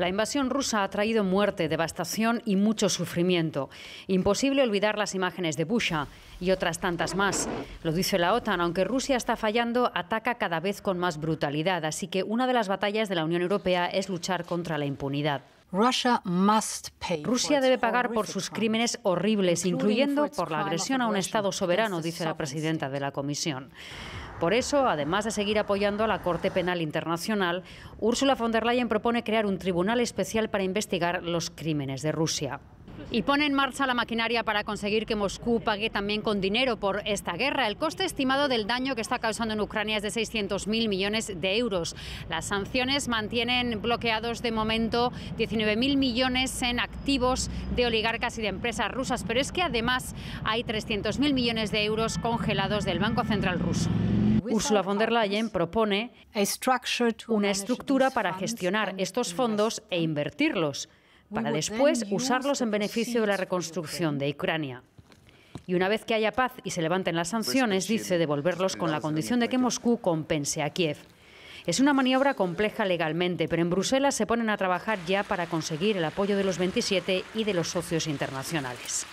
La invasión rusa ha traído muerte, devastación y mucho sufrimiento. Imposible olvidar las imágenes de Busha y otras tantas más. Lo dice la OTAN, aunque Rusia está fallando, ataca cada vez con más brutalidad. Así que una de las batallas de la Unión Europea es luchar contra la impunidad. Rusia debe pagar por sus crímenes horribles, incluyendo por la agresión a un Estado soberano, dice la presidenta de la Comisión. Por eso, además de seguir apoyando a la Corte Penal Internacional, Ursula von der Leyen propone crear un tribunal especial para investigar los crímenes de Rusia y pone en marcha la maquinaria para conseguir que Moscú pague también con dinero por esta guerra. El coste estimado del daño que está causando en Ucrania es de 600.000 millones de euros. Las sanciones mantienen bloqueados de momento 19.000 millones en activos de oligarcas y de empresas rusas, pero es que además hay 300.000 millones de euros congelados del Banco Central ruso. Ursula von der Leyen propone una estructura para gestionar estos fondos e invertirlos para después usarlos en beneficio de la reconstrucción de Ucrania. Y una vez que haya paz y se levanten las pues sanciones, dice devolverlos con la condición de que Moscú compense a Kiev. Es una maniobra compleja legalmente, pero en Bruselas se ponen a trabajar ya para conseguir el apoyo de los 27 y de los socios internacionales.